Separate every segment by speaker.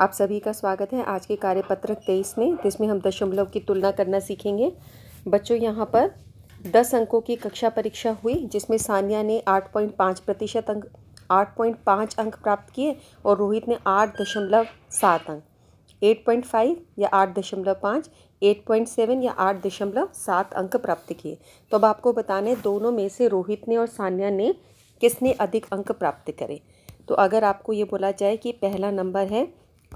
Speaker 1: आप सभी का स्वागत है आज के कार्यपत्रक तेईस में जिसमें हम दशमलव की तुलना करना सीखेंगे बच्चों यहाँ पर दस अंकों की कक्षा परीक्षा हुई जिसमें सानिया ने आठ पॉइंट पाँच प्रतिशत अंक आठ पॉइंट पाँच अंक प्राप्त किए और रोहित ने आठ दशमलव सात अंक एट पॉइंट फाइव या आठ दशमलव पाँच एट पॉइंट सेवन या आठ दशमलव सात अंक प्राप्त किए तो अब आपको बताने दोनों में से रोहित ने और सानिया ने किसने अधिक अंक प्राप्त करें तो अगर आपको ये बोला जाए कि पहला नंबर है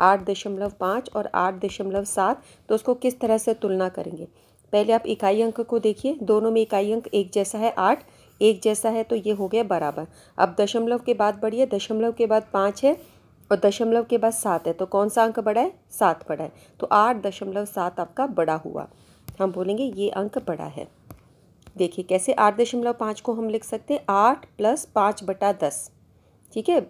Speaker 1: आठ दशमलव पाँच और आठ दशमलव सात तो उसको किस तरह से तुलना करेंगे पहले आप इकाई अंक को देखिए दोनों में इकाई अंक एक जैसा है आठ एक जैसा है तो ये हो गया बराबर अब दशमलव के बाद बढ़िए दशमलव के बाद पाँच है और दशमलव के बाद सात है तो कौन सा अंक बड़ा है सात बड़ा है तो आठ दशमलव सात आपका बड़ा हुआ हम बोलेंगे ये अंक बड़ा है देखिए कैसे आठ दशमलव पाँच को हम लिख सकते हैं आठ प्लस पाँच बटा दस ठीक है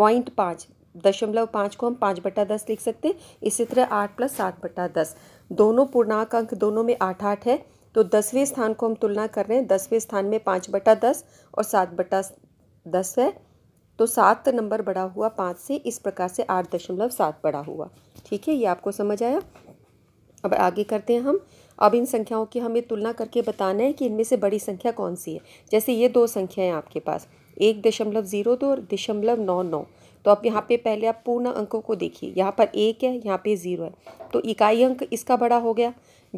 Speaker 1: पॉइंट पाँच दशमलव पाँच को हम पाँच बटा दस लिख सकते हैं इसी तरह आठ प्लस सात बटा दस दोनों पूर्णांक अंक दोनों में आठ आठ है तो दसवें स्थान को हम तुलना कर रहे हैं दसवें स्थान में पाँच बटा दस और सात बटा दस है तो सात नंबर बड़ा हुआ पाँच से इस प्रकार से आठ दशमलव सात बड़ा हुआ ठीक है ये आपको समझ आया अब आगे करते हैं हम अब इन संख्याओं की हमें तुलना करके बताना है कि इनमें से बड़ी संख्या कौन सी है जैसे ये दो संख्याएं आपके पास एक दशमलव ज़ीरो दो और दशमलव नौ नौ तो आप यहाँ पे पहले आप पूर्ण अंकों को देखिए यहाँ पर एक है यहाँ पे ज़ीरो है तो इकाई अंक इसका बड़ा हो गया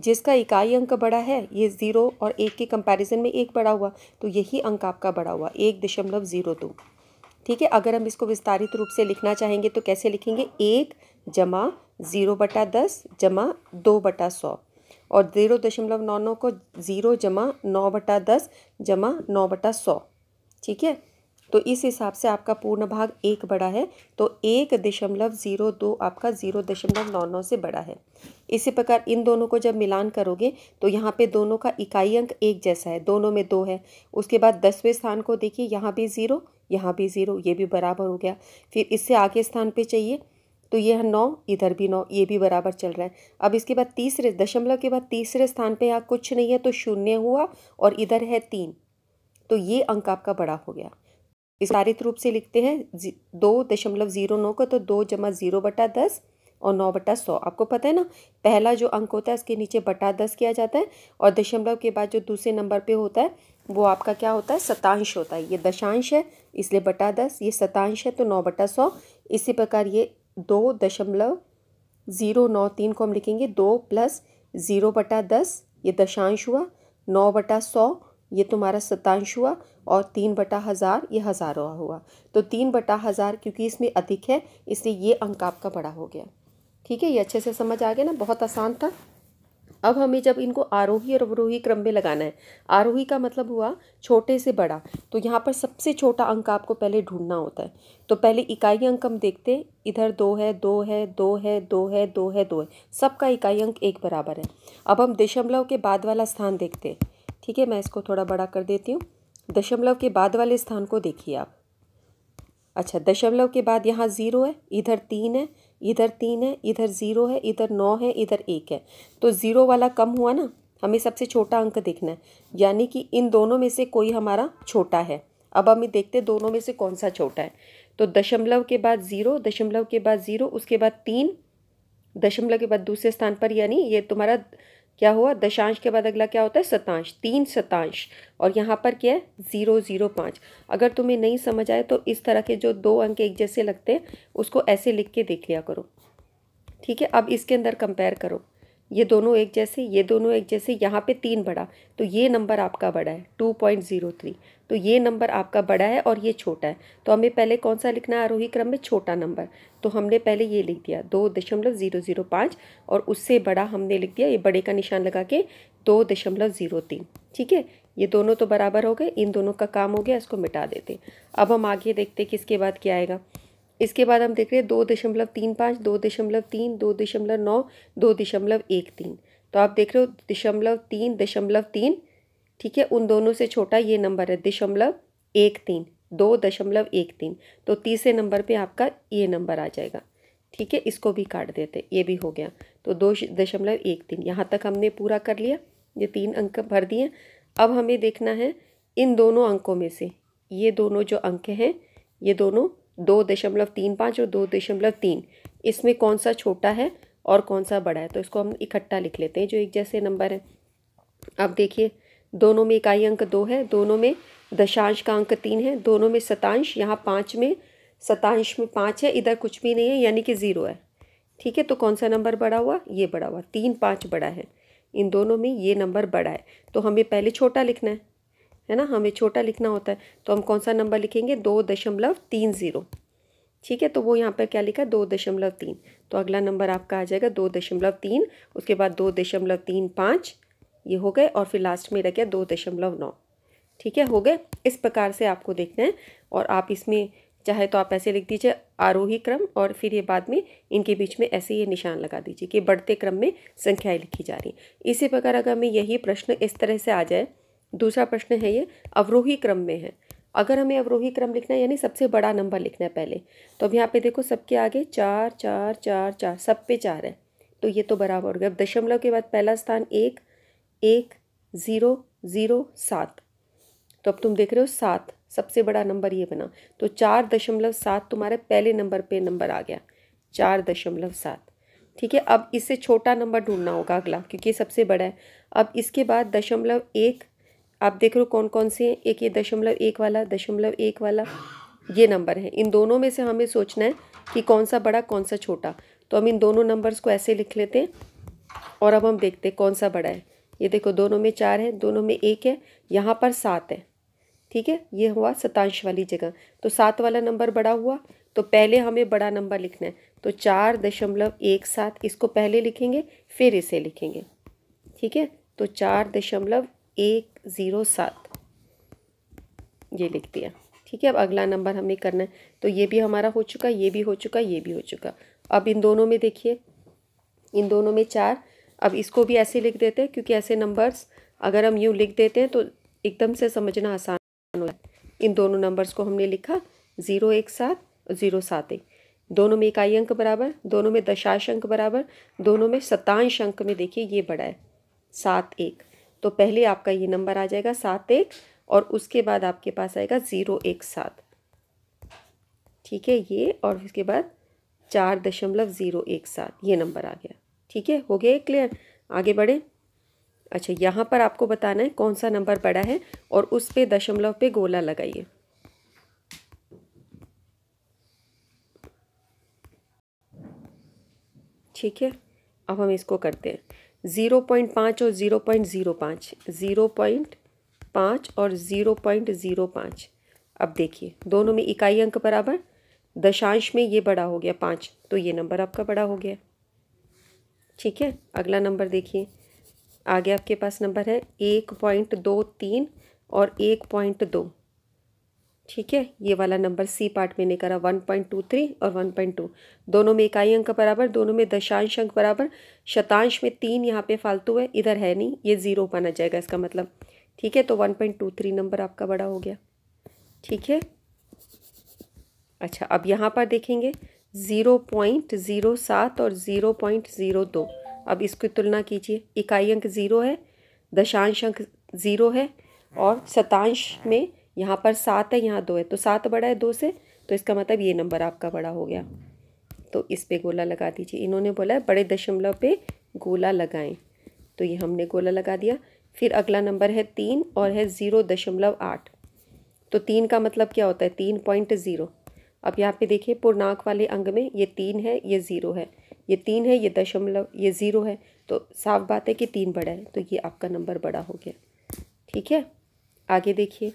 Speaker 1: जिसका इकाई अंक बड़ा है ये ज़ीरो और एक के कंपैरिजन में एक बड़ा हुआ तो यही अंक आपका बड़ा हुआ एक दशमलव ज़ीरो दो ठीक है अगर हम इसको विस्तारित रूप से लिखना चाहेंगे तो कैसे लिखेंगे एक जमा ज़ीरो बटा दस जमा दो बटा सौ और ज़ीरो दशमलव नौ नौ को ज़ीरो जमा नौ बटा दस जमा नौ बटा सौ ठीक है तो इस हिसाब से आपका पूर्ण भाग एक बड़ा है तो एक दशमलव ज़ीरो दो आपका ज़ीरो दशमलव नौ नौ से बड़ा है इसी प्रकार इन दोनों को जब मिलान करोगे तो यहाँ पे दोनों का इकाई अंक एक जैसा है दोनों में दो है उसके बाद दसवें स्थान को देखिए यहाँ भी ज़ीरो यहाँ भी ज़ीरो ये भी बराबर हो गया फिर इससे आगे स्थान पर चाहिए तो यह नौ इधर भी नौ ये भी बराबर चल रहा है अब इसके बाद तीसरे दशमलव के बाद तीसरे स्थान पे यहाँ कुछ नहीं है तो शून्य हुआ और इधर है तीन तो ये अंक आपका बड़ा हो गया विस्तारित रूप से लिखते हैं दो दशमलव ज़ीरो नौ का तो दो जमा ज़ीरो बटा दस और नौ बटा सौ आपको पता है ना पहला जो अंक होता है उसके नीचे बटा दस किया जाता है और दशमलव के बाद जो दूसरे नंबर पे होता है वो आपका क्या होता है शतांश होता है ये दशांश है इसलिए बटा दस ये शतांश है तो नौ बटा सौ इसी प्रकार ये दो दशमलव ज़ीरो नौ तीन को हम लिखेंगे दो प्लस ज़ीरो बटा दस ये दशांश हुआ नौ बटा सौ ये तुम्हारा सतांश हुआ और तीन बटा हज़ार ये हज़ारों हुआ तो तीन बटा हज़ार क्योंकि इसमें अधिक है इसलिए ये अंक आपका बड़ा हो गया ठीक है ये अच्छे से समझ आ गया ना बहुत आसान था अब हमें जब इनको आरोही और अवरोही क्रम में लगाना है आरोही का मतलब हुआ छोटे से बड़ा तो यहाँ पर सबसे छोटा अंक आपको पहले ढूंढना होता है तो पहले इकाई अंक हम देखते हैं इधर दो है दो है दो है दो है दो है दो है सबका इकाई अंक एक बराबर है अब हम दशमलव के बाद वाला स्थान देखते हैं ठीक है मैं इसको थोड़ा बड़ा कर देती हूँ दशमलव के बाद वाले स्थान को देखिए आप अच्छा दशमलव के बाद यहाँ ज़ीरो है इधर तीन है इधर तीन है इधर ज़ीरो है इधर नौ है इधर एक है तो ज़ीरो वाला कम हुआ ना हमें सबसे छोटा अंक देखना है यानी कि इन दोनों में से कोई हमारा छोटा है अब हम देखते हैं दोनों में से कौन सा छोटा है तो दशमलव के बाद ज़ीरो दशमलव के बाद ज़ीरो उसके बाद तीन दशमलव के बाद दूसरे स्थान पर यानी ये तुम्हारा क्या हुआ दशांश के बाद अगला क्या होता है शतांश तीन शतांश और यहाँ पर क्या है ज़ीरो ज़ीरो पाँच अगर तुम्हें नहीं समझ आए तो इस तरह के जो दो अंक एक जैसे लगते हैं उसको ऐसे लिख के देख लिया करो ठीक है अब इसके अंदर कंपेयर करो ये दोनों एक जैसे ये दोनों एक जैसे यहाँ पे तीन बड़ा तो ये नंबर आपका बड़ा है टू पॉइंट ज़ीरो थ्री तो ये नंबर आपका बड़ा है और ये छोटा है तो हमें पहले कौन सा लिखना है आरोही क्रम में छोटा नंबर तो हमने पहले ये लिख दिया दो दशमलव ज़ीरो ज़ीरो पाँच और उससे बड़ा हमने लिख दिया ये बड़े का निशान लगा के दो दशमलव ज़ीरो तीन ठीक है ये दोनों तो बराबर हो गए इन दोनों का काम हो गया इसको मिटा देते अब हम आगे देखते किसके बाद क्या आएगा इसके बाद हम देख रहे हैं दो दशमलव तीन पाँच दो दशमलव तीन दो दशमलव नौ दो दशमलव एक तीन तो आप देख रहे हो दशमलव तीन दशमलव तीन ठीक है उन दोनों से छोटा ये नंबर है दशमलव एक तीन दो दशमलव एक तीन तो तीसरे नंबर पे आपका ये नंबर आ जाएगा ठीक है इसको भी काट देते ये भी हो गया तो दो दशमलव एक तीन यहाँ तक हमने पूरा कर लिया ये तीन अंक भर दिए अब हमें देखना है इन दोनों अंकों में से ये दोनों जो अंक हैं ये दोनों दो दशमलव तीन पाँच और दो दशमलव तीन इसमें कौन सा छोटा है और कौन सा बड़ा है तो इसको हम इकट्ठा लिख लेते हैं जो एक जैसे नंबर है अब देखिए दोनों में इकाई अंक दो है दोनों में दशांश का अंक तीन है दोनों में शतांश यहाँ पाँच में सतांश में पाँच है इधर कुछ भी नहीं है यानी कि ज़ीरो है ठीक है तो कौन सा नंबर बड़ा हुआ ये बड़ा हुआ तीन पाँच बड़ा है इन दोनों में ये नंबर बड़ा है तो हमें पहले छोटा लिखना है है ना हमें छोटा लिखना होता है तो हम कौन सा नंबर लिखेंगे दो दशमलव तीन ज़ीरो ठीक है तो वो यहाँ पर क्या लिखा दो दशमलव तीन तो अगला नंबर आपका आ जाएगा दो दशमलव तीन उसके बाद दो दशमलव तीन पाँच ये हो गए और फिर लास्ट में रह गया दो दशमलव नौ ठीक है हो गए इस प्रकार से आपको देखना है और आप इसमें चाहे तो आप ऐसे लिख दीजिए आरोही क्रम और फिर ये बाद में इनके बीच में ऐसे ये निशान लगा दीजिए कि बढ़ते क्रम में संख्याएं लिखी जा रही इसी प्रकार अगर हमें यही प्रश्न इस तरह से आ जाए दूसरा प्रश्न है ये अवरोही क्रम में है अगर हमें अवरोही क्रम लिखना है यानी सबसे बड़ा नंबर लिखना है पहले तो अब यहाँ पे देखो सबके आगे चार चार चार चार सब पे चार है तो ये तो बराबर हो गया अब दशमलव के बाद पहला स्थान एक एक ज़ीरो ज़ीरो सात तो अब तुम देख रहे हो सात सबसे बड़ा नंबर ये बना तो चार दशमलव सात तुम्हारे पहले नंबर पे नंबर आ गया चार दशमलव सात ठीक है अब इससे छोटा नंबर ढूंढना होगा अगला क्योंकि ये सबसे बड़ा है अब इसके बाद दशमलव एक आप देख रहे हो कौन कौन से हैं एक ये दशमलव एक वाला दशमलव एक वाला ये नंबर है इन दोनों में से हमें सोचना है कि कौन सा बड़ा कौन सा छोटा तो हम इन दोनों नंबर्स को ऐसे लिख लेते हैं और अब हम देखते हैं कौन सा बड़ा है ये देखो दोनों में चार है दोनों में एक है यहाँ पर सात है ठीक है ये हुआ सतांश वाली जगह तो सात वाला नंबर बड़ा हुआ तो पहले हमें बड़ा नंबर लिखना है तो चार दशमलव एक सात इसको पहले लिखेंगे फिर इसे लिखेंगे ठीक है तो चार दशमलव एक ज़ीरो सात ये लिख दिया ठीक है अब अगला नंबर हमें करना है तो ये भी हमारा हो चुका ये भी हो चुका ये भी हो चुका अब इन दोनों में देखिए इन दोनों में चार अब इसको भी ऐसे लिख देते हैं क्योंकि ऐसे नंबर्स अगर हम यूँ लिख देते हैं तो एकदम से समझना आसान हो जाए इन दोनों नंबर्स को हमने लिखा ज़ीरो एक सात और ज़ीरो सात एक दोनों में इकाई अंक बराबर दोनों में दशांश अंक बराबर दोनों में शतांश अंक में देखिए ये बड़ा है सात एक तो पहले आपका ये नंबर आ जाएगा सात एक और उसके बाद आपके पास आएगा ज़ीरो एक सात ठीक है ये और उसके बाद चार दशमलव ज़ीरो एक सात ये नंबर आ गया ठीक है हो गया क्लियर आगे बढ़े अच्छा यहाँ पर आपको बताना है कौन सा नंबर बड़ा है और उस पे दशमलव पे गोला लगाइए ठीक है अब हम इसको करते हैं ज़ीरो पॉइंट पाँच और ज़ीरो पॉइंट ज़ीरो पाँच ज़ीरो पॉइंट पाँच और ज़ीरो पॉइंट ज़ीरो पाँच अब देखिए दोनों में इकाई अंक बराबर दशांश में ये बड़ा हो गया पाँच तो ये नंबर आपका बड़ा हो गया ठीक है अगला नंबर देखिए आगे आपके पास नंबर है एक पॉइंट दो तीन और एक पॉइंट दो ठीक है ये वाला नंबर सी पार्ट में करा वन पॉइंट टू थ्री और वन पॉइंट टू दोनों में इकाई अंक बराबर दोनों में दशांश अंक बराबर शतांश में तीन यहाँ पे फालतू है इधर है नहीं ये ज़ीरो माना जाएगा इसका मतलब ठीक है तो one point two three number आपका बड़ा हो गया ठीक है अच्छा अब यहाँ पर देखेंगे ज़ीरो पॉइंट ज़ीरो सात और ज़ीरो पॉइंट ज़ीरो दो अब इसकी तुलना कीजिए इकाई अंक ज़ीरो है दशांश अंक ज़ीरो है और शतांश में यहाँ पर सात है यहाँ दो है तो सात बड़ा है दो से तो इसका मतलब ये नंबर आपका बड़ा हो गया तो इस पे गोला लगा दीजिए इन्होंने बोला है बड़े दशमलव पे गोला लगाएं तो ये हमने गोला लगा दिया फिर अगला नंबर है तीन और है ज़ीरो दशमलव आठ तो तीन का मतलब क्या होता है तीन पॉइंट ज़ीरो अब यहाँ पे देखिए पूर्णांक वाले अंग में ये तीन है ये ज़ीरो है ये तीन है ये दशमलव ये ज़ीरो है तो साफ बात है कि तीन बड़ा है तो ये आपका नंबर बड़ा हो गया ठीक है आगे देखिए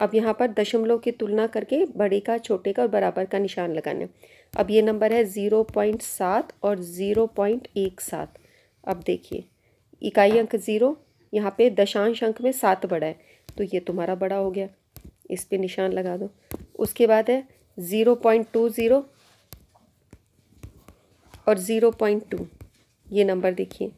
Speaker 1: अब यहाँ पर दशमलव की तुलना करके बड़े का छोटे का और बराबर का निशान लगाना अब ये नंबर है ज़ीरो पॉइंट सात और ज़ीरो पॉइंट एक सात अब देखिए इकाई अंक ज़ीरो यहाँ पे दशांश अंक में सात बड़ा है तो ये तुम्हारा बड़ा हो गया इस पर निशान लगा दो उसके बाद है ज़ीरो पॉइंट टू ज़ीरो और ज़ीरो पॉइंट टू ये नंबर देखिए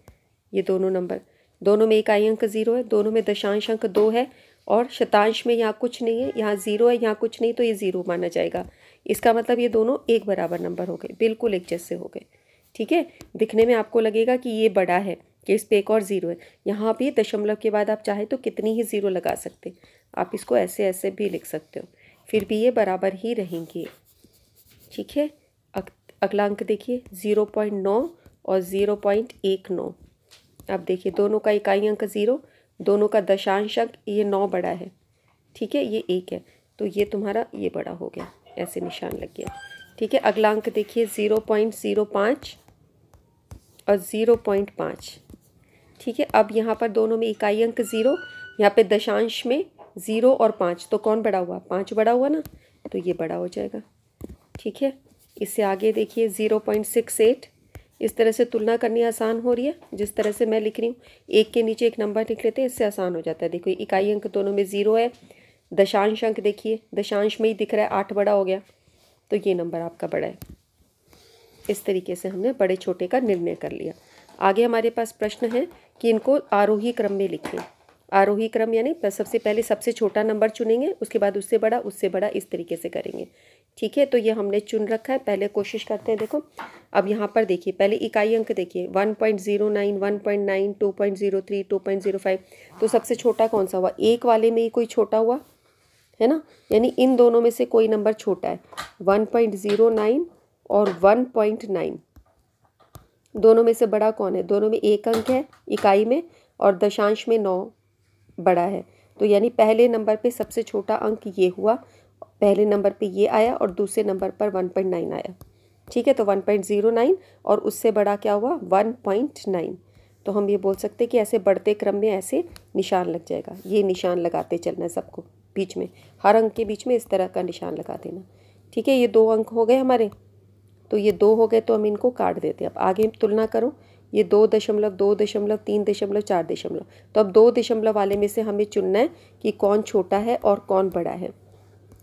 Speaker 1: ये दोनों नंबर दोनों में इकाई अंक ज़ीरो है दोनों में दशांश अंक दो है और शतांश में यहाँ कुछ नहीं है यहाँ ज़ीरो है यहाँ कुछ नहीं तो ये ज़ीरो माना जाएगा इसका मतलब ये दोनों एक बराबर नंबर हो गए बिल्कुल एक जैसे हो गए ठीक है दिखने में आपको लगेगा कि ये बड़ा है कि इस पर एक और ज़ीरो है यहाँ भी दशमलव के बाद आप चाहे तो कितनी ही ज़ीरो लगा सकते आप इसको ऐसे ऐसे भी लिख सकते हो फिर भी ये बराबर ही रहेंगी ठीक है अगला अंक देखिए ज़ीरो पॉइंट नौ और ज़ीरो पॉइंट एक नौ आप देखिए दोनों का इकाई अंक ज़ीरो दोनों का दशांश अंक ये नौ बड़ा है ठीक है ये एक है तो ये तुम्हारा ये बड़ा हो गया ऐसे निशान लग गया ठीक है अगला अंक देखिए ज़ीरो पॉइंट ज़ीरो पाँच और ज़ीरो पॉइंट पाँच ठीक है अब यहाँ पर दोनों में इकाई अंक ज़ीरो यहाँ पे दशांश में ज़ीरो और पाँच तो कौन बड़ा हुआ पाँच बड़ा हुआ ना तो ये बड़ा हो जाएगा ठीक है इससे आगे देखिए ज़ीरो पॉइंट सिक्स एट इस तरह से तुलना करनी आसान हो रही है जिस तरह से मैं लिख रही हूँ एक के नीचे एक नंबर लिख लेते हैं इससे आसान हो जाता है देखो इकाई अंक दोनों में ज़ीरो है दशांश अंक देखिए दशांश में ही दिख रहा है आठ बड़ा हो गया तो ये नंबर आपका बड़ा है इस तरीके से हमने बड़े छोटे का निर्णय कर लिया आगे हमारे पास प्रश्न है कि इनको आरोही क्रम में लिखें आरोही क्रम यानी सबसे पहले सबसे छोटा नंबर चुनेंगे उसके बाद उससे बड़ा उससे बड़ा इस तरीके से करेंगे ठीक है तो ये हमने चुन रखा है पहले कोशिश करते हैं देखो अब यहाँ पर देखिए पहले इकाई अंक देखिए one point zero nine one point nine two point zero three two point zero five तो सबसे छोटा कौन सा हुआ एक वाले में ही कोई छोटा हुआ है ना यानी इन दोनों में से कोई नंबर छोटा है वन पॉइंट जीरो नाइन और वन पॉइंट नाइन दोनों में से बड़ा कौन है दोनों में एक अंक है इकाई में और दशांश में नौ बड़ा है तो यानी पहले नंबर पे सबसे छोटा अंक ये हुआ पहले नंबर पे ये आया और दूसरे नंबर पर वन पॉइंट नाइन आया ठीक है तो वन पॉइंट ज़ीरो नाइन और उससे बड़ा क्या हुआ वन पॉइंट नाइन तो हम ये बोल सकते हैं कि ऐसे बढ़ते क्रम में ऐसे निशान लग जाएगा ये निशान लगाते चलना है सबको बीच में हर अंक के बीच में इस तरह का निशान लगा देना ठीक है ये दो अंक हो गए हमारे तो ये दो हो गए तो हम इनको काट देते हैं अब आगे तुलना करो ये दो दशमलव दो दशमलव तीन दशमलव चार दशमलव तो अब दो दशमलव वाले में से हमें चुनना है कि कौन छोटा है और कौन बड़ा है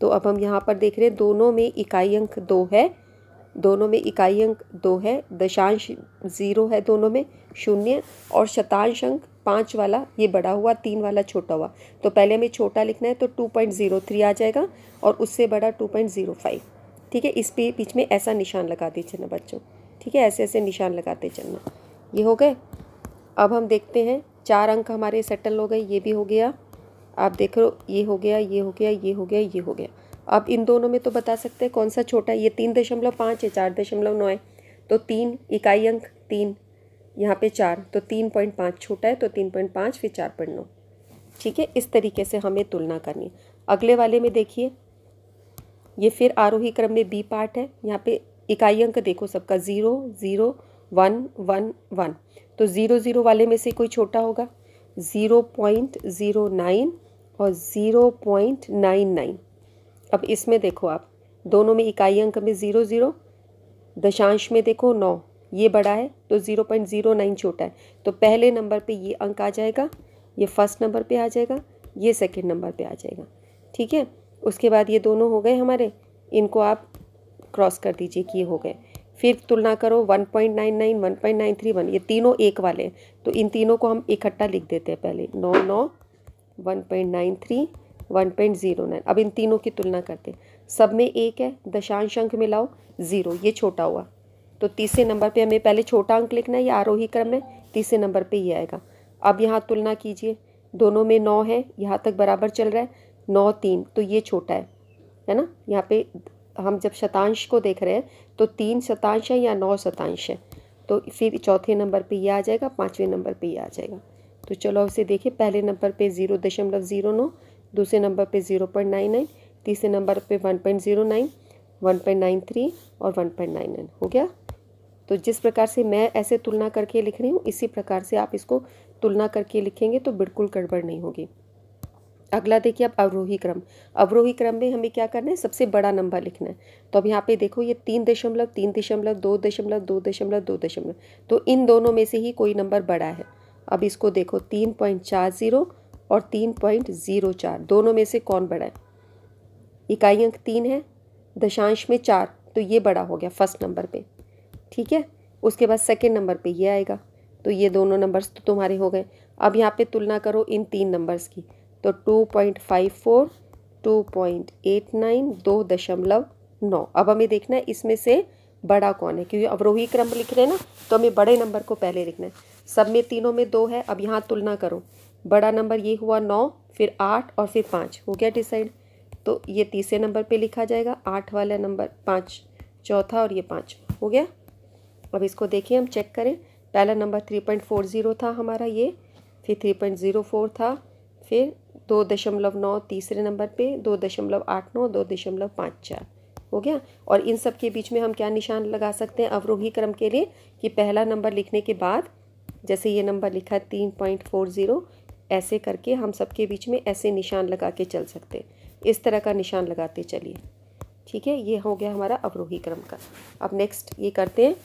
Speaker 1: तो अब हम यहाँ पर देख रहे हैं दोनों में इकाई अंक दो है दोनों में इकाई अंक दो है दशांश ज़ीरो है दोनों में शून्य और शतांश अंक पाँच वाला ये बड़ा हुआ तीन वाला छोटा हुआ तो पहले हमें छोटा लिखना है तो टू पॉइंट ज़ीरो थ्री आ जाएगा और उससे बड़ा टू पॉइंट ज़ीरो फाइव ठीक है इस पे बीच में ऐसा निशान लगाते चलना बच्चों ठीक है ऐसे ऐसे निशान लगाते चलना ये हो गए अब हम देखते हैं चार अंक हमारे सेटल हो गए ये भी हो गया आप देखो ये हो गया ये हो गया ये हो गया ये हो गया आप इन दोनों में तो बता सकते हैं कौन सा छोटा है ये तीन दशमलव पाँच है चार दशमलव नौ है तो तीन इकाई अंक तीन यहाँ पे चार तो तीन पॉइंट पाँच छोटा है तो तीन पॉइंट पाँच फिर चार पॉइंट नौ ठीक है इस तरीके से हमें तुलना करनी है अगले वाले में देखिए ये फिर आरोही क्रम में बी पार्ट है यहाँ पे इकाई अंक देखो सबका zero zero one one one तो ज़ीरो ज़ीरो वाले में से कोई छोटा होगा ज़ीरो पॉइंट ज़ीरो नाइन और ज़ीरो पॉइंट नाइन नाइन अब इसमें देखो आप दोनों में इकाई अंक में ज़ीरो ज़ीरो दशांश में देखो नौ ये बड़ा है तो ज़ीरो पॉइंट ज़ीरो नाइन छोटा है तो पहले नंबर पे ये अंक आ जाएगा ये फर्स्ट नंबर पे आ जाएगा ये सेकंड नंबर पे आ जाएगा ठीक है उसके बाद ये दोनों हो गए हमारे इनको आप क्रॉस कर दीजिए कि ये हो गए फिर तुलना करो 1.99, वन ये तीनों एक वाले हैं तो इन तीनों को हम इकट्ठा लिख देते हैं पहले नौ नौ 1.93 1.09 अब इन तीनों की तुलना करते हैं सब में एक है दशांश अंक मिलाओ ज़ीरो ये छोटा हुआ तो तीसरे नंबर पे हमें पहले छोटा अंक लिखना है या आरोही क्रम में तीसरे नंबर पे ही आएगा अब यहाँ तुलना कीजिए दोनों में नौ है यहाँ तक बराबर चल रहा है नौ तीन तो ये छोटा है है ना यहाँ पे हम जब शतांश को देख रहे हैं तो तीन शतांश है या नौ शतांश है तो फिर चौथे नंबर पर ये आ जाएगा पाँचवें नंबर पर ये आ जाएगा तो चलो अब इसे देखिए पहले नंबर पे ज़ीरो दशमलव ज़ीरो नौ दूसरे नंबर पे ज़ीरो पॉइंट नाइन नाइन तीसरे नंबर पे one point zero nine one point nine three और वन पॉइंट नाइन नाइन हो गया तो जिस प्रकार से मैं ऐसे तुलना करके लिख रही हूँ इसी प्रकार से आप इसको तुलना करके लिखेंगे तो बिल्कुल गड़बड़ नहीं होगी अगला देखिए आप अवरोही क्रम अवरोही क्रम में हमें क्या करना है सबसे बड़ा नंबर लिखना है तो अब यहाँ पे देखो ये तीन दशमलव तीन दशमलव दो दशमलव दो दशमलव दो दशमलव तो इन दोनों में से ही कोई नंबर बड़ा है अब इसको देखो तीन पॉइंट चार ज़ीरो और तीन पॉइंट ज़ीरो चार दोनों में से कौन बड़ा है इकाई अंक तीन है दशांश में चार तो ये बड़ा हो गया फर्स्ट नंबर पे ठीक है उसके बाद सेकेंड नंबर पे ये आएगा तो ये दोनों नंबर्स तो तुम्हारे हो गए अब यहाँ पे तुलना करो इन तीन नंबर्स की तो two point five four two point eight nine दो दशमलव नौ अब हमें देखना है इसमें से बड़ा कौन है क्योंकि अवरोही क्रम लिख रहे हैं ना तो हमें बड़े नंबर को पहले लिखना है सब में तीनों में दो है अब यहाँ तुलना करो बड़ा नंबर ये हुआ नौ फिर आठ और फिर पाँच हो गया डिसाइड तो ये तीसरे नंबर पे लिखा जाएगा आठ वाला नंबर पाँच चौथा और ये पाँच हो गया अब इसको देखिए हम चेक करें पहला number three point four zero था हमारा ये फिर थ्री पॉइंट ज़ीरो फोर था फिर दो दशमलव नौ तीसरे नंबर पे दो दशमलव आठ नौ दो दशमलव पाँच चार हो गया और इन सब के बीच में हम क्या निशान लगा सकते हैं अवरोही क्रम के लिए कि पहला नंबर लिखने के बाद जैसे ये नंबर लिखा है तीन पॉइंट फोर ज़ीरो ऐसे करके हम सबके बीच में ऐसे निशान लगा के चल सकते हैं इस तरह का निशान लगाते चलिए ठीक है ये हो गया हमारा अवरोही क्रम का अब नेक्स्ट ये करते हैं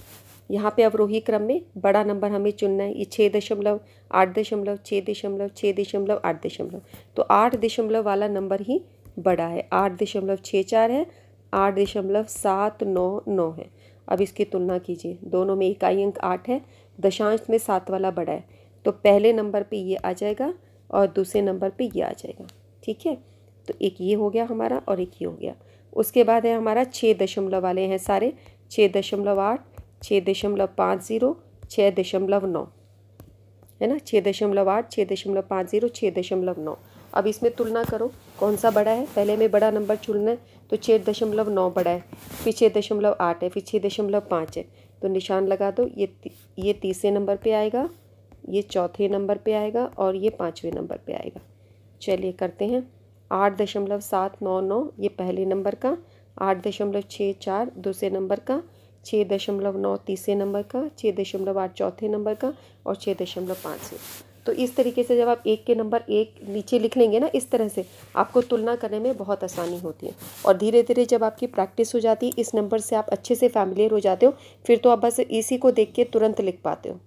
Speaker 1: यहाँ पे अवरोही क्रम में बड़ा नंबर हमें चुनना है ये छः दशमलव आठ दशमलव छः दशमलव छः दशमलव आठ दशमलव तो आठ दशमलव वाला नंबर ही बड़ा है आठ दशमलव छः चार है आठ दशमलव सात नौ नौ है अब इसकी तुलना कीजिए दोनों में इकाई अंक आठ है दशांश में सात वाला बड़ा है तो पहले नंबर पे ये आ जाएगा और दूसरे नंबर पे ये आ जाएगा ठीक है तो एक ये हो गया हमारा और एक ये हो गया उसके बाद है हमारा छः दशमलव वाले हैं सारे छः दशमलव आठ छः दशमलव पाँच ज़ीरो छः दशमलव नौ है ना छः दशमलव आठ छः दशमलव पाँच ज़ीरो छः दशमलव नौ अब इसमें तुलना करो कौन सा बड़ा है पहले में बड़ा नंबर चुनना है तो छः दशमलव नौ बड़ा है फिर छः दशमलव आठ है फिर छः दशमलव पाँच है तो निशान लगा दो ये ये तीसरे नंबर पे आएगा ये चौथे नंबर पे आएगा और ये पाँचवें नंबर पे आएगा चलिए करते हैं आठ दशमलव सात नौ नौ ये पहले नंबर का आठ दशमलव छः चार दूसरे नंबर का छः दशमलव नौ तीसरे नंबर का छः दशमलव आठ चौथे नंबर का और छः दशमलव पाँच तो इस तरीके से जब आप एक के नंबर एक नीचे लिख लेंगे ना इस तरह से आपको तुलना करने में बहुत आसानी होती है और धीरे धीरे जब आपकी प्रैक्टिस हो जाती है इस नंबर से आप अच्छे से फैमिलियर हो जाते हो फिर तो आप बस इसी को देख के तुरंत लिख पाते हो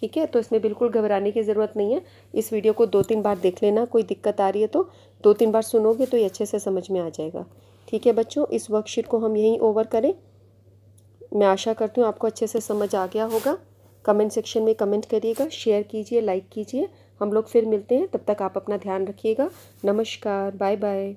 Speaker 1: ठीक है तो इसमें बिल्कुल घबराने की ज़रूरत नहीं है इस वीडियो को दो तीन बार देख लेना कोई दिक्कत आ रही है तो दो तीन बार सुनोगे तो ये अच्छे से समझ में आ जाएगा ठीक है बच्चों इस वर्कशीट को हम यहीं ओवर करें मैं आशा करती हूँ आपको अच्छे से समझ आ गया होगा कमेंट सेक्शन में कमेंट करिएगा शेयर कीजिए लाइक कीजिए हम लोग फिर मिलते हैं तब तक आप अपना ध्यान रखिएगा नमस्कार बाय बाय